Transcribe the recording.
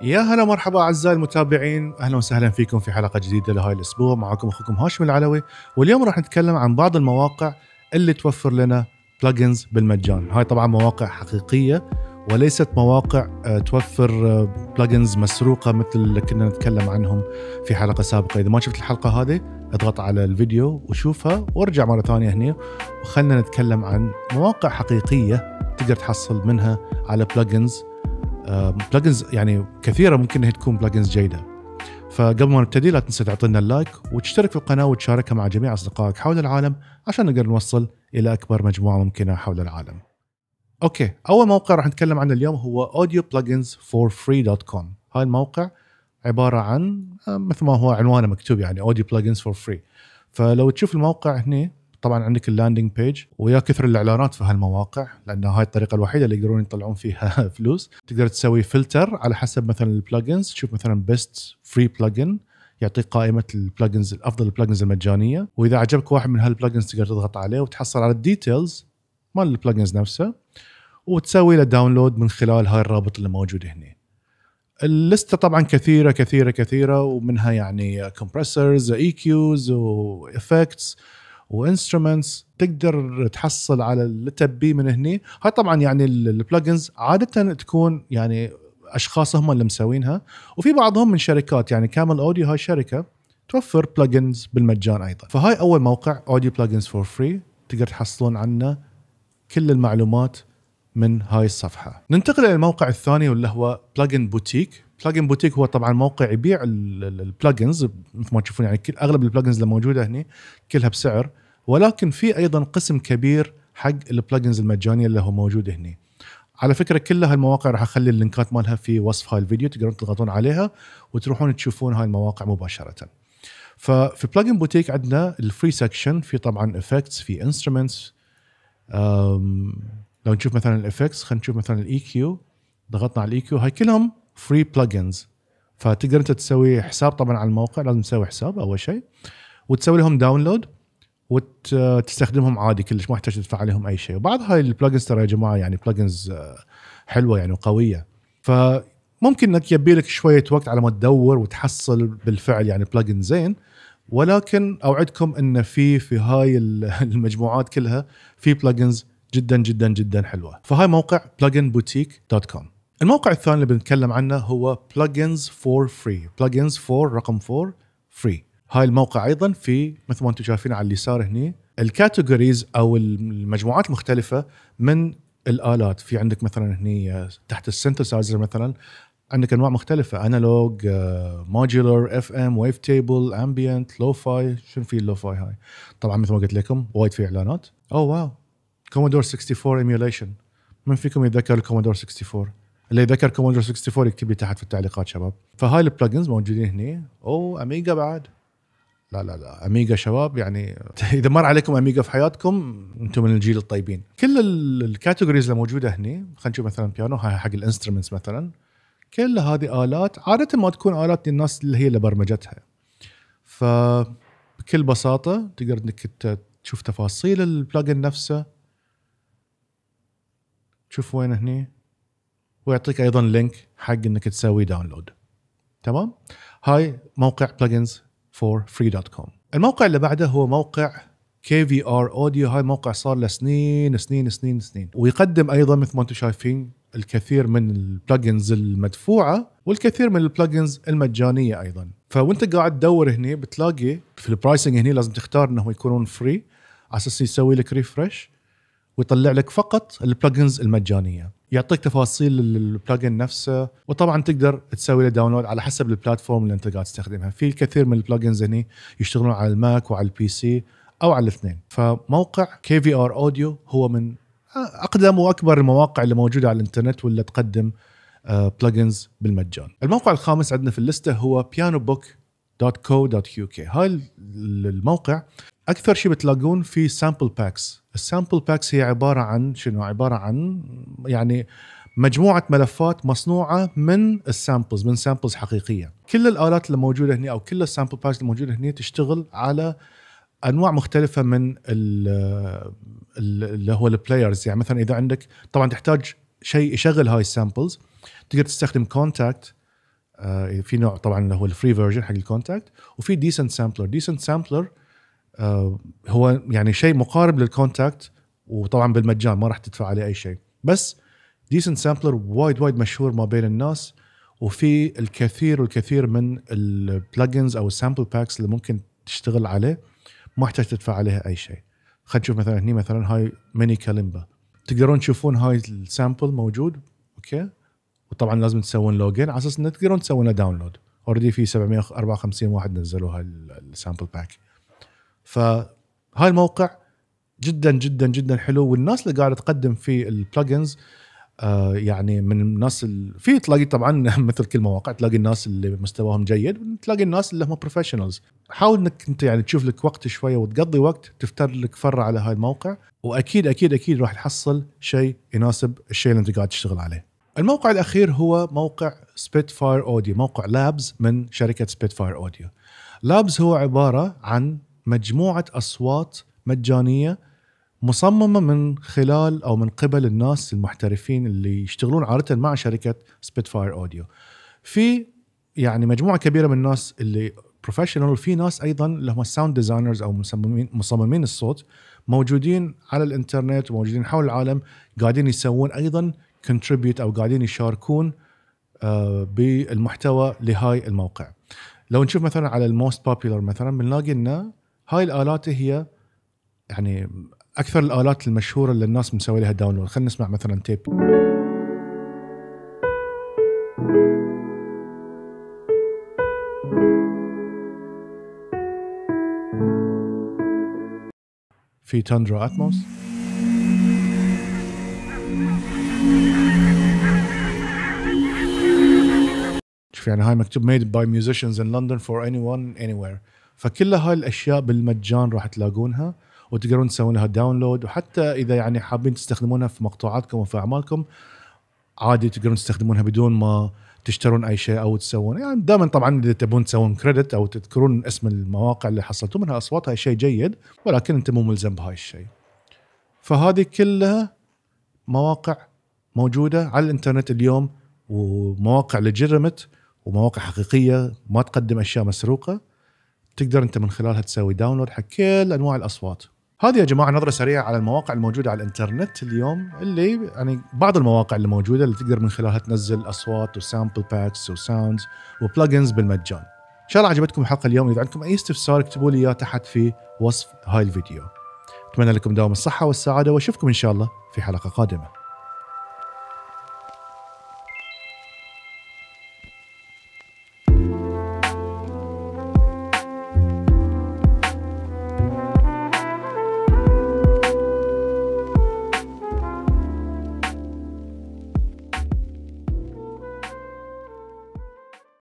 يا هلا مرحبا اعزائي المتابعين اهلا وسهلا فيكم في حلقه جديده لهاي الاسبوع معكم اخوكم هاشم العلوي واليوم راح نتكلم عن بعض المواقع اللي توفر لنا بلجنز بالمجان هاي طبعا مواقع حقيقيه وليست مواقع آه، توفر بلجنز آه، مسروقه مثل اللي كنا نتكلم عنهم في حلقه سابقه اذا ما شفت الحلقه هذه اضغط على الفيديو وشوفها وارجع مره ثانيه هنا وخلنا نتكلم عن مواقع حقيقيه تقدر تحصل منها على بلجنز بلجنز يعني كثيره ممكن انها تكون بلجنز جيده فقبل ما نبتدي لا تنسى تعطينا اللايك وتشترك في القناه وتشاركها مع جميع اصدقائك حول العالم عشان نقدر نوصل الى اكبر مجموعه ممكنه حول العالم. اوكي اول موقع راح نتكلم عنه اليوم هو audioplugins4free.com هاي الموقع عباره عن آه، مثل ما هو عنوانه مكتوب يعني audio plugins for free فلو تشوف الموقع هنا طبعا عندك اللاندنج بيج ويا كثر الاعلانات في هالمواقع لان هاي الطريقه الوحيده اللي يقدرون يطلعون فيها فلوس تقدر تسوي فلتر على حسب مثلا البلجنز تشوف مثلا بيست فري بلجن يعطيك قائمه البلجنز الافضل البلجنز المجانيه واذا عجبك واحد من هالبلجنز تقدر تضغط عليه وتحصل على الديتيلز مال البلجنز نفسه وتسوي له داونلود من خلال هاي الرابط اللي موجود هنا اللستة طبعا كثيرة كثيرة كثيرة ومنها يعني كومبرسرز اي كيوز وافكتس وانسترومنتس تقدر تحصل على اللتب بي من هني هاي طبعا يعني البلجنز عاده تكون يعني اشخاص هم اللي مسوينها وفي بعضهم من شركات يعني كامل اوديو هاي شركه توفر بلجنز بالمجان ايضا فهاي اول موقع اوديو بلجنز فور فري تقدر تحصلون عنه كل المعلومات من هاي الصفحه ننتقل الى الموقع الثاني واللي هو بلجن بوتيك بلجن بوتيك هو طبعا موقع يبيع البلجنز مثل ما تشوفون يعني اغلب البلجنز اللي موجوده هنا كلها بسعر ولكن في ايضا قسم كبير حق البلجنز المجانيه اللي هو موجود هنا على فكره كل هالمواقع راح اخلي اللينكات مالها في وصف هاي الفيديو تقدرون تضغطون عليها وتروحون تشوفون هاي المواقع مباشره ففي بلجن بوتيك عندنا الفري سكشن في طبعا افكتس في انسترومنتس لو نشوف مثلا الافكس خلينا نشوف مثلا الاي كيو e ضغطنا على الاي كيو e هاي كلهم فري بلجنز فتقدر انت تسوي حساب طبعا على الموقع لازم تسوي حساب اول شيء وتسوي لهم داونلود وتستخدمهم عادي كلش ما تحتاج تدفع عليهم اي شيء وبعض هاي البلجنز ترى يا جماعه يعني بلجنز آه، حلوه يعني وقويه فممكن انك يبي لك شويه وقت على ما تدور وتحصل بالفعل يعني بلجن زين ولكن اوعدكم ان في في هاي المجموعات كلها في بلجنز جدا جدا جدا حلوه فهاي موقع pluginboutique.com الموقع الثاني اللي بنتكلم عنه هو plugins for free plugins for رقم 4 free هاي الموقع ايضا في مثل ما انتم شايفين على اليسار هني الكاتيجوريز او المجموعات المختلفه من الالات في عندك مثلا هني آه، تحت السنتسايزر مثلا عندك انواع مختلفه انالوج موديولر اف ام ويف تيبل امبيانت لو فاي شنو في اللو فاي هاي طبعا مثل ما قلت لكم وايد في اعلانات اوه واو كومودور 64 ايميوليشن من فيكم يتذكر الكومودور 64 اللي يذكر كومودور 64 يكتب لي تحت في التعليقات شباب فهاي البلجنز موجودين هنا او اميجا بعد لا لا لا اميجا شباب يعني اذا مر عليكم اميجا في حياتكم انتم من الجيل الطيبين كل الكاتيجوريز اللي موجوده هنا خلينا نشوف مثلا بيانو هاي حق الانسترومنتس مثلا كل هذه الات عاده ما تكون الات للناس اللي هي اللي برمجتها فبكل بساطه تقدر انك تشوف تفاصيل البلجن نفسه شوف وين هني ويعطيك ايضا لينك حق انك تسوي داونلود تمام هاي موقع plugins for free.com الموقع اللي بعده هو موقع كي في ار اوديو هاي موقع صار له سنين سنين سنين سنين ويقدم ايضا مثل ما انتم شايفين الكثير من البلجنز المدفوعه والكثير من البلجنز المجانيه ايضا فوانت قاعد تدور هني بتلاقي في البرايسنج هني لازم تختار انه يكونون فري على اساس يسوي لك ريفرش ويطلع لك فقط البلجنز المجانيه يعطيك تفاصيل البلجن نفسه وطبعا تقدر تسوي له داونلود على حسب البلاتفورم اللي انت قاعد تستخدمها في الكثير من البلجنز هني يشتغلون على الماك وعلى البي سي او على الاثنين فموقع كي في ار اوديو هو من اقدم واكبر المواقع اللي موجوده على الانترنت واللي تقدم بلجنز آه، بالمجان الموقع الخامس عندنا في الليسته هو بيانو بوك كي هاي الموقع اكثر شيء بتلاقون في سامبل باكس السامبل باكس هي عباره عن شنو عباره عن يعني مجموعه ملفات مصنوعه من السامبلز من سامبلز حقيقيه كل الالات اللي موجوده هنا او كل السامبل باكس الموجوده هنا تشتغل على انواع مختلفه من اللي هو البلايرز يعني مثلا اذا عندك طبعا تحتاج شيء يشغل هاي السامبلز تقدر تستخدم كونتاكت آه، في نوع طبعا اللي هو الفري فيرجن حق الكونتاكت وفي ديسنت سامبلر ديسنت سامبلر آه، هو يعني شيء مقارب للكونتاكت وطبعا بالمجان ما راح تدفع عليه اي شيء بس ديسنت سامبلر وايد وايد مشهور ما بين الناس وفي الكثير والكثير من البلجنز او السامبل باكس اللي ممكن تشتغل عليه ما تحتاج تدفع عليها اي شيء خلينا نشوف مثلا هني مثلا هاي ميني كاليمبا تقدرون تشوفون هاي السامبل موجود اوكي وطبعا لازم تسوون لوجن على اساس ان تقدرون تسوون داونلود اوريدي في 754 واحد نزلوا هاي السامبل باك فهاي الموقع جدا جدا جدا حلو والناس اللي قاعده تقدم فيه البلجنز آه يعني من الناس في تلاقي طبعا مثل كل مواقع تلاقي الناس اللي مستواهم جيد وتلاقي الناس اللي هم بروفيشنالز حاول انك انت يعني تشوف لك وقت شويه وتقضي وقت تفتر لك فره على هاي الموقع واكيد اكيد اكيد راح تحصل شيء يناسب الشيء اللي انت قاعد تشتغل عليه الموقع الاخير هو موقع سبيت فاير اوديو موقع لابز من شركه سبيت فاير اوديو لابز هو عباره عن مجموعه اصوات مجانيه مصممه من خلال او من قبل الناس المحترفين اللي يشتغلون عاده مع شركه سبيتفاير اوديو في يعني مجموعه كبيره من الناس اللي بروفيشنال وفي ناس ايضا اللي هم ساوند ديزاينرز او مصممين مصممين الصوت موجودين على الانترنت وموجودين حول العالم قاعدين يسوون ايضا كونتريبيوت او قاعدين يشاركون آه، بالمحتوى لهاي الموقع لو نشوف مثلا على الموست بوبيلر مثلا بنلاقي انه هاي الالات هي يعني اكثر الالات المشهوره اللي الناس مسوي لها داونلود خلينا نسمع مثلا تيب في تندرا اتموس شوف يعني هاي مكتوب ميد باي ميوزيشنز ان لندن فور اني ون اني وير فكل هاي الاشياء بالمجان راح تلاقونها وتقدرون تسوون لها داونلود وحتى اذا يعني حابين تستخدمونها في مقطوعاتكم وفي اعمالكم عادي تقدرون تستخدمونها بدون ما تشترون اي شيء او تسوون يعني دائما طبعا اذا تبون تسوون كريدت او تذكرون اسم المواقع اللي حصلتوا منها اصوات هاي شيء جيد ولكن انت مو ملزم بهاي الشيء. فهذه كلها مواقع موجوده على الانترنت اليوم ومواقع لجرمت ومواقع حقيقيه ما تقدم اشياء مسروقه تقدر انت من خلالها تسوي داونلود حق كل انواع الاصوات هذه يا جماعه نظره سريعه على المواقع الموجوده على الانترنت اليوم اللي يعني بعض المواقع اللي موجوده اللي تقدر من خلالها تنزل اصوات وسامبل باكس وساوندز وبلجنز بالمجان. ان شاء الله عجبتكم الحلقه اليوم اذا عندكم اي استفسار اكتبوا لي اياه تحت في وصف هاي الفيديو. اتمنى لكم دوام الصحه والسعاده واشوفكم ان شاء الله في حلقه قادمه.